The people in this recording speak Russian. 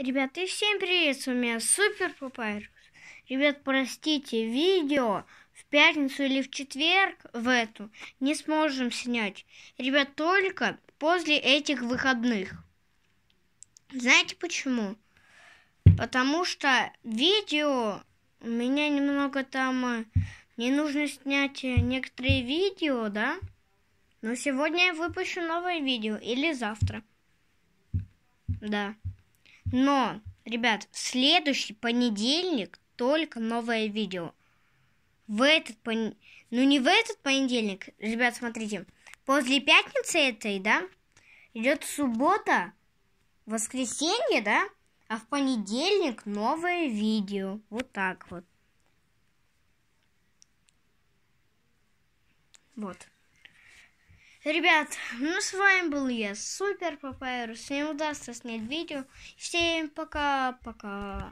Ребята, и всем привет, с вами Супер Папайрус. Ребят, простите, видео в пятницу или в четверг в эту не сможем снять. Ребят, только после этих выходных. Знаете почему? Потому что видео у меня немного там... Э, не нужно снять э, некоторые видео, да? Но сегодня я выпущу новое видео или завтра. Да. Но, ребят, в следующий понедельник только новое видео. В этот пон... Ну, не в этот понедельник. Ребят, смотрите. После пятницы этой, да, идет суббота, воскресенье, да, а в понедельник новое видео. Вот так вот. Вот. Ребят, ну с вами был я, Супер Папайрус. Мне удастся снять видео. Всем пока-пока.